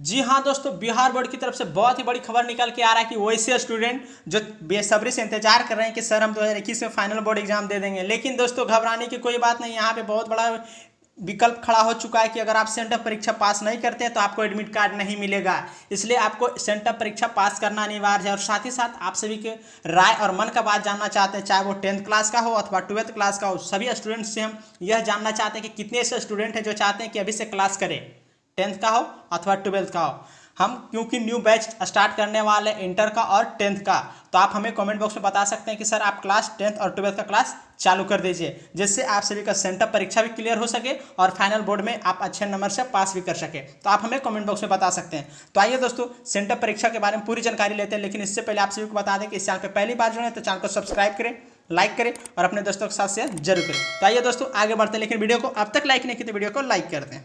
जी हाँ दोस्तों बिहार बोर्ड की तरफ से बहुत ही बड़ी खबर निकल के आ रहा है कि वैसे स्टूडेंट जो बेसब्री से इंतजार कर रहे हैं कि सर हम 2021 में फाइनल बोर्ड एग्जाम दे देंगे लेकिन दोस्तों घबराने की कोई बात नहीं यहाँ पे बहुत बड़ा विकल्प खड़ा हो चुका है कि अगर आप सेंटर परीक्षा पास नहीं करते हैं तो आपको एडमिट कार्ड नहीं मिलेगा इसलिए आपको सेंटर परीक्षा पास करना अनिवार्य है और साथ ही साथ आप सभी के राय और मन का बात जानना चाहते हैं चाहे वो टेंथ क्लास का हो अथवा ट्वेल्थ क्लास का हो सभी स्टूडेंट्स से हम यह जानना चाहते हैं कि कितने से स्टूडेंट हैं जो चाहते हैं कि अभी से क्लास करें टेंथ का हो अथवा ट्वेल्थ का हो हम क्योंकि न्यू बैच स्टार्ट करने वाले इंटर का और टेंथ का तो आप हमें कमेंट बॉक्स में बता सकते हैं कि सर आप क्लास टेंथ और ट्वेल्थ का क्लास चालू कर दीजिए जिससे आप सभी का सेंटर परीक्षा भी क्लियर हो सके और फाइनल बोर्ड में आप अच्छे नंबर से पास भी कर सके तो आप हमें कमेंट बॉक्स में बता सकते हैं तो आइए दोस्तों सेंटर परीक्षा के बारे में पूरी जानकारी लेते हैं लेकिन इससे पहले आप सभी को बता दें कि इस चैनल पर पहली बार जुड़े तो चैनल को सब्सक्राइब करें लाइक करें और अपने दोस्तों के साथ शेयर जरूर करें तो आइए दोस्तों आगे बढ़ते हैं लेकिन वीडियो को अब तक लाइक नहीं की तो वीडियो को लाइक कर दें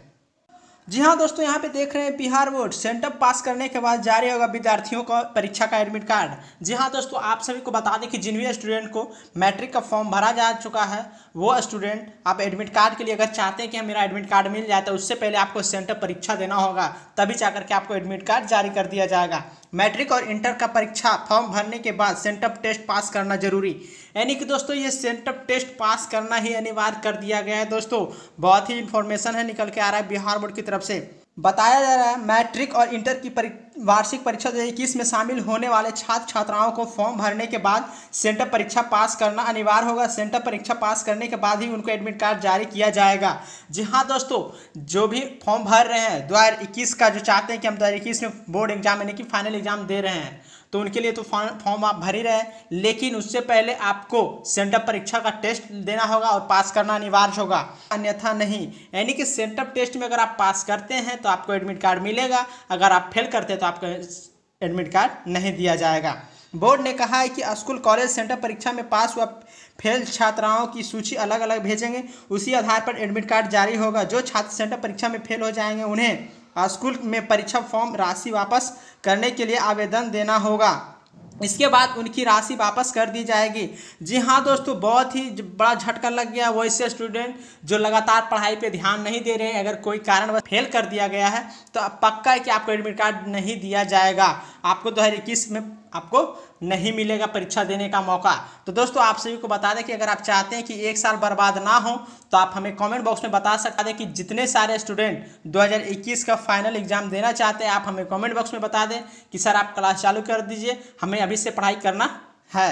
जी हाँ दोस्तों यहाँ पे देख रहे हैं बिहार बोर्ड सेंटअप पास करने के बाद जारी होगा विद्यार्थियों का परीक्षा का एडमिट कार्ड जी हाँ दोस्तों आप सभी को बता दें कि जिन भी स्टूडेंट को मैट्रिक का फॉर्म भरा जा चुका है वो स्टूडेंट आप एडमिट कार्ड के लिए अगर चाहते हैं कि मेरा एडमिट कार्ड मिल जाए तो उससे पहले आपको सेंटअप परीक्षा देना होगा तभी जा करके आपको एडमिट कार्ड जारी कर दिया जाएगा मैट्रिक और इंटर का परीक्षा फॉर्म भरने के बाद सेंटअप टेस्ट पास करना जरूरी यानी कि दोस्तों ये सेंटअप टेस्ट पास करना ही अनिवार्य कर दिया गया है दोस्तों बहुत ही इन्फॉर्मेशन है निकल के आ रहा है बिहार बोर्ड की तरफ तरफ से बताया जा रहा है मैट्रिक और इंटर की परि वार्षिक परीक्षा दो इक्कीस में शामिल होने वाले छात्र छात्राओं को फॉर्म भरने के बाद सेंटर परीक्षा पास करना अनिवार्य होगा सेंटर परीक्षा पास करने के बाद ही उनको एडमिट कार्ड जारी किया जाएगा जी हाँ दोस्तों जो भी फॉर्म भर रहे हैं दो का जो चाहते हैं कि हम दो में बोर्ड एग्जाम यानी कि फाइनल एग्जाम दे रहे हैं तो उनके लिए तो फॉर्म आप भर ही रहे लेकिन उससे पहले आपको सेंटअप परीक्षा का टेस्ट देना होगा और पास करना अनिवार्य होगा अन्यथा नहीं यानी कि सेंटअप टेस्ट में अगर आप पास करते हैं तो आपको एडमिट कार्ड मिलेगा अगर आप फेल करते हैं तो आपको एडमिट कार्ड नहीं दिया जाएगा बोर्ड ने कहा है कि स्कूल कॉलेज सेंटर परीक्षा में पास हुआ फेल छात्राओं की सूची अलग अलग भेजेंगे उसी आधार पर एडमिट कार्ड जारी होगा जो छात्र सेंटर परीक्षा में फेल हो जाएंगे उन्हें स्कूल में परीक्षा फॉर्म राशि वापस करने के लिए आवेदन देना होगा इसके बाद उनकी राशि वापस कर दी जाएगी जी हाँ दोस्तों बहुत ही बड़ा झटका लग गया वो ऐसे स्टूडेंट जो लगातार पढ़ाई पे ध्यान नहीं दे रहे हैं अगर कोई कारण फेल कर दिया गया है तो पक्का है कि आपको एडमिट कार्ड नहीं दिया जाएगा आपको दो हज़ार इक्कीस में आपको नहीं मिलेगा परीक्षा देने का मौका तो दोस्तों आप सभी को बता दें कि अगर आप चाहते हैं कि एक साल बर्बाद ना हो तो आप हमें कमेंट बॉक्स में बता सकते हैं कि जितने सारे स्टूडेंट 2021 का फाइनल एग्जाम देना चाहते हैं आप हमें कमेंट बॉक्स में बता दें कि सर आप क्लास चालू कर दीजिए हमें अभी से पढ़ाई करना है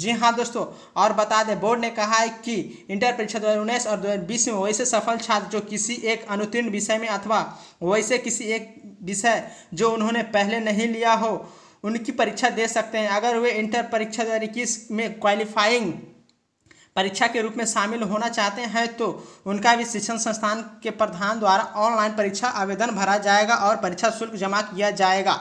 जी हाँ दोस्तों और बता दें बोर्ड ने कहा है कि इंटर परीक्षा दो और दो में वैसे सफल छात्र जो किसी एक अनुतीर्ण विषय में अथवा वैसे किसी एक विषय जो उन्होंने पहले नहीं लिया हो उनकी परीक्षा दे सकते हैं अगर वे इंटर परीक्षा दो में क्वालिफाइंग परीक्षा के रूप में शामिल होना चाहते हैं तो उनका भी शिक्षण संस्थान के प्रधान द्वारा ऑनलाइन परीक्षा आवेदन भरा जाएगा और परीक्षा शुल्क जमा किया जाएगा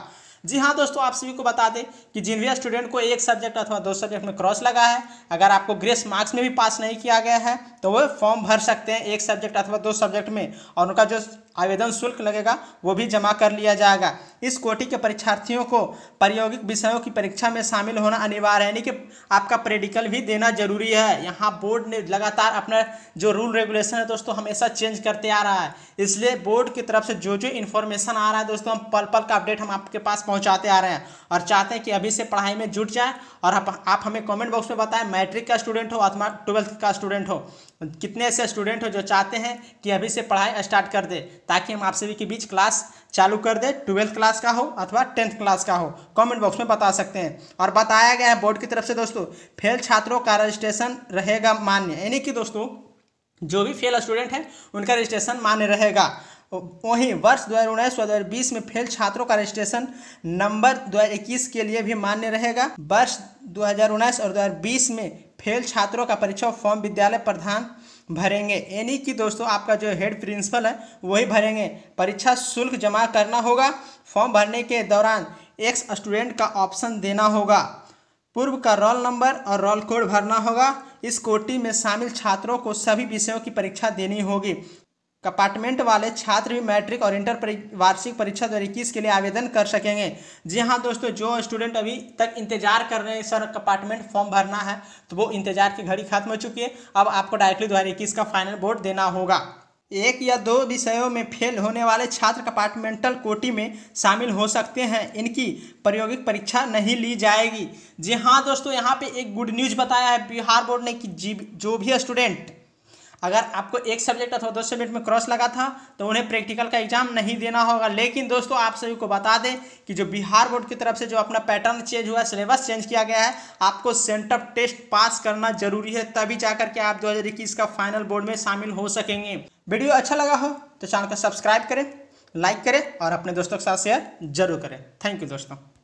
जी हाँ दोस्तों आप सभी को बता दें कि जिन भी स्टूडेंट को एक सब्जेक्ट अथवा दो सब्जेक्ट में क्रॉस लगा है अगर आपको ग्रेस मार्क्स में भी पास नहीं किया गया है तो वह फॉर्म भर सकते हैं एक सब्जेक्ट अथवा दो सब्जेक्ट में और उनका जो आवेदन शुल्क लगेगा वो भी जमा कर लिया जाएगा इस कोटि के परीक्षार्थियों को प्रायोगिक विषयों की परीक्षा में शामिल होना अनिवार्य है यानी कि आपका प्रेडिकल भी देना जरूरी है यहाँ बोर्ड ने लगातार अपना जो रूल रेगुलेशन है दोस्तों हमेशा चेंज करते आ रहा है इसलिए बोर्ड की तरफ से जो जो इन्फॉर्मेशन आ रहा है दोस्तों हम पल पल का अपडेट हम आपके पास पहुँचाते आ रहे हैं और चाहते हैं कि अभी से पढ़ाई में जुट जाए और आप, हमें कॉमेंट बॉक्स में बताएं मैट्रिक का स्टूडेंट हो अथवा ट्वेल्थ का स्टूडेंट हो कितने ऐसे स्टूडेंट हो जो चाहते हैं कि अभी से पढ़ाई स्टार्ट कर दे ताकि हम आप सभी के बीच क्लास चालू कर दे ट्वेल्थ क्लास का हो अथवा टेंथ क्लास का हो कमेंट बॉक्स में बता सकते हैं और बताया गया है बोर्ड की तरफ से दोस्तों फेल छात्रों का रजिस्ट्रेशन रहेगा मान्य यानी कि दोस्तों जो भी फेल स्टूडेंट हैं उनका रजिस्ट्रेशन मान्य रहेगा वहीं वर्ष दो हज़ार उन्नीस दो बीस में फेल छात्रों का रजिस्ट्रेशन नंबर दो हज़ार इक्कीस के लिए भी मान्य रहेगा वर्ष दो हज़ार उन्नीस और दो हज़ार बीस में फेल छात्रों का परीक्षा फॉर्म विद्यालय प्रधान भरेंगे यानी कि दोस्तों आपका जो हेड प्रिंसिपल है वही भरेंगे परीक्षा शुल्क जमा करना होगा फॉर्म भरने के दौरान एक्स स्टूडेंट का ऑप्शन देना होगा पूर्व का रोल नंबर और रोल कोड भरना होगा इस कोटि में शामिल छात्रों को सभी विषयों की परीक्षा देनी होगी कंपार्टमेंट वाले छात्र भी मैट्रिक और इंटर परि, वार्षिक परीक्षा दो हज़ार इक्कीस के लिए आवेदन कर सकेंगे जी हाँ दोस्तों जो स्टूडेंट अभी तक इंतजार कर रहे हैं सर कंपार्टमेंट फॉर्म भरना है तो वो इंतजार की घड़ी खत्म हो चुकी है अब आपको डायरेक्टली दो हज़ार इक्कीस का फाइनल बोर्ड देना होगा एक या दो विषयों में फेल होने वाले छात्र कंपार्टमेंटल कोटि में शामिल हो सकते हैं इनकी प्रायोगिक परीक्षा नहीं ली जाएगी जी हाँ दोस्तों यहाँ पे एक गुड न्यूज़ बताया है बिहार बोर्ड ने कि जी जो भी स्टूडेंट अगर आपको एक सब्जेक्ट अथवा दो सब्जेक्ट में क्रॉस लगा था तो उन्हें प्रैक्टिकल का एग्जाम नहीं देना होगा लेकिन दोस्तों आप सभी को बता दें कि जो बिहार बोर्ड की तरफ से जो अपना पैटर्न चेंज हुआ है सिलेबस चेंज किया गया है आपको सेंटअप टेस्ट पास करना जरूरी है तभी जा करके आप दो का फाइनल बोर्ड में शामिल हो सकेंगे वीडियो अच्छा लगा हो तो चैनल को सब्सक्राइब करें लाइक करें और अपने दोस्तों के साथ शेयर जरूर करें थैंक यू दोस्तों